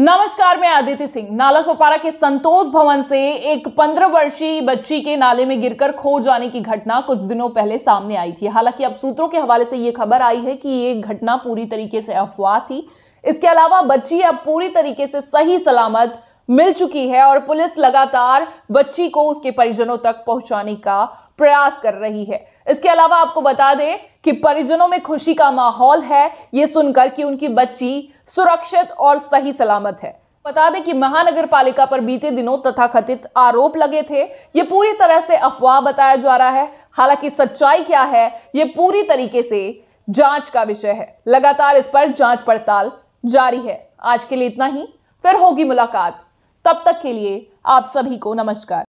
नमस्कार मैं आदित्य सिंह नाला सोपारा के संतोष भवन से एक पंद्रह वर्षीय बच्ची के नाले में गिरकर खो जाने की घटना कुछ दिनों पहले सामने आई थी हालांकि अब सूत्रों के हवाले से यह खबर आई है कि ये घटना पूरी तरीके से अफवाह थी इसके अलावा बच्ची अब पूरी तरीके से सही सलामत मिल चुकी है और पुलिस लगातार बच्ची को उसके परिजनों तक पहुंचाने का प्रयास कर रही है इसके अलावा आपको बता दें कि परिजनों में खुशी का माहौल है ये सुनकर कि उनकी बच्ची सुरक्षित और सही सलामत है बता दें कि महानगर पालिका पर बीते दिनों तथाकथित आरोप लगे थे ये पूरी तरह से अफवाह बताया जा रहा है हालांकि सच्चाई क्या है ये पूरी तरीके से जांच का विषय है लगातार इस पर जांच पड़ताल जारी है आज के लिए इतना ही फिर होगी मुलाकात तब तक के लिए आप सभी को नमस्कार